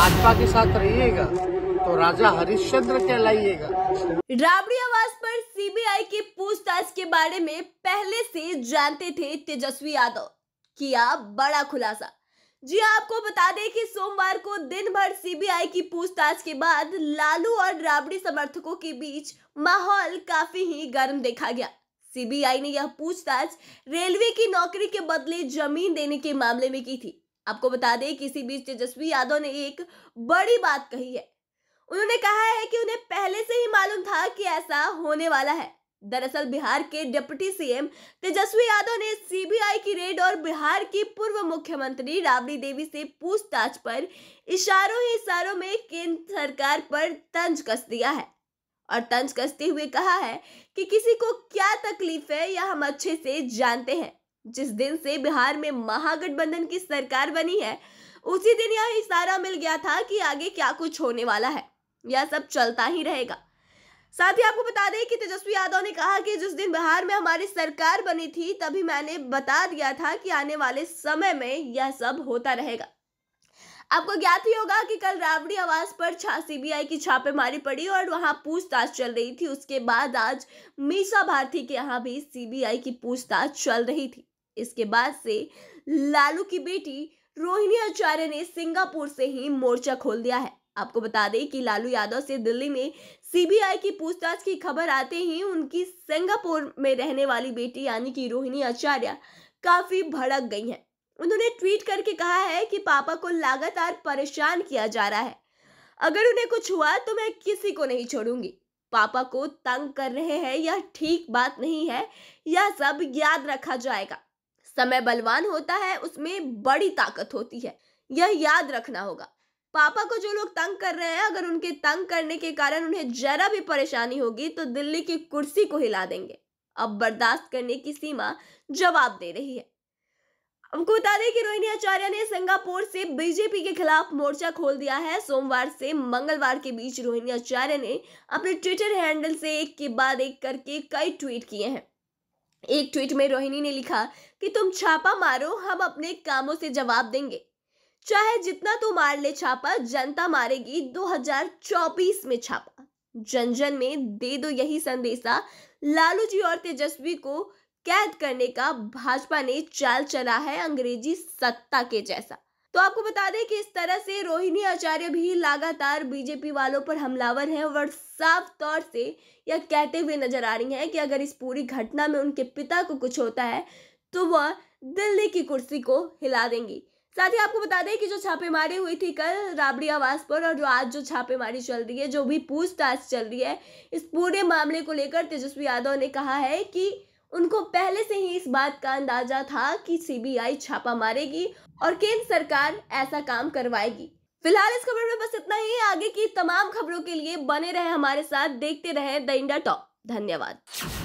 भाजपा के साथ रहिएगा तो राजा हरिश्चंद्र कहलाइएगा राबड़ी आवास पर सीबीआई की पूछताछ के बारे में पहले से जानते थे तेजस्वी यादव किया बड़ा खुलासा जी हाँ, आपको बता दें कि सोमवार को दिन भर सीबीआई की पूछताछ के बाद लालू और राबड़ी समर्थकों के बीच माहौल काफी ही गर्म देखा गया सीबीआई ने यह पूछताछ रेलवे की नौकरी के बदले जमीन देने के मामले में की थी आपको बता दें कि इसी बीच तेजस्वी यादव ने एक बड़ी बात कही है उन्होंने कहा है कि उन्हें पहले से ही मालूम था कि ऐसा होने वाला है दरअसल बिहार के डिप्टी सीएम तेजस्वी यादव ने सीबीआई की रेड और बिहार की पूर्व मुख्यमंत्री राबड़ी देवी से पूछताछ पर इशारों ही इशारों में केंद्र सरकार पर तंज कस दिया है और तंज कसते हुए कहा है कि किसी को क्या तकलीफ है यह हम अच्छे से जानते हैं जिस दिन से बिहार में महागठबंधन की सरकार बनी है उसी दिन यह इशारा मिल गया था कि आगे क्या कुछ होने वाला है यह सब चलता ही रहेगा साथ ही आपको बता दें कि तेजस्वी यादव ने कहा कि जिस दिन बिहार में हमारी सरकार बनी थी तभी मैंने बता दिया था कि आने वाले समय में यह सब होता रहेगा आपको ज्ञात ही होगा कि कल राबड़ी आवास पर सीबीआई की छापेमारी पड़ी और वहां पूछताछ चल रही थी उसके बाद आज मीसा भारती के यहाँ भी सीबीआई की पूछताछ चल रही थी इसके बाद से लालू की बेटी रोहिणी आचार्य ने सिंगापुर से ही मोर्चा खोल दिया है आपको बता दें कि लालू यादव से दिल्ली में सीबीआई की पूछताछ की खबर आते ही उनकी सिंगापुर में रहने वाली बेटी यानी कि रोहिणी आचार्य काफी भड़क गई हैं उन्होंने ट्वीट करके कहा है कि पापा को लगातार परेशान किया जा रहा है अगर उन्हें कुछ हुआ तो मैं किसी को नहीं छोड़ूंगी पापा को तंग कर रहे हैं यह ठीक बात नहीं है यह सब याद रखा जाएगा समय बलवान होता है उसमें बड़ी ताकत होती है यह याद रखना होगा पापा को जो लोग तंग कर रहे हैं अगर उनके तंग करने के कारण उन्हें जरा भी परेशानी होगी तो दिल्ली की कुर्सी को हिला देंगे अब बर्दाश्त करने की सीमा जवाब दे रही है हमको बता दें कि रोहिणी आचार्य ने सिंगापुर से बीजेपी के खिलाफ मोर्चा खोल दिया है सोमवार से मंगलवार के बीच रोहिणी आचार्य ने अपने ट्विटर हैंडल से एक के बाद एक करके कई ट्वीट किए हैं एक ट्वीट में रोहिणी ने लिखा कि तुम छापा मारो हम अपने कामों से जवाब देंगे चाहे जितना तू मार ले छापा जनता मारेगी 2024 में छापा जन जन में दे दो यही संदेशा लालू जी और तेजस्वी को कैद करने का भाजपा ने चाल चला है अंग्रेजी सत्ता के जैसा तो आपको बता दें कि इस तरह से रोहिणी आचार्य भी लगातार बीजेपी वालों पर हमलावर हैं और साफ तौर से यह कहते हुए नजर आ रही हैं कि अगर इस पूरी घटना में उनके पिता को कुछ होता है तो वह दिल्ली की कुर्सी को हिला देंगी साथ ही आपको बता दें कि जो छापेमारी हुई थी कल राबड़ी आवास पर और जो आज जो छापेमारी चल रही है जो भी पूछताछ चल रही है इस पूरे मामले को लेकर तेजस्वी यादव ने कहा है कि उनको पहले से ही इस बात का अंदाजा था कि सीबीआई छापा मारेगी और केंद्र सरकार ऐसा काम करवाएगी फिलहाल इस खबर में बस इतना ही आगे की तमाम खबरों के लिए बने रहे हमारे साथ देखते रहे द इंडिया टॉप धन्यवाद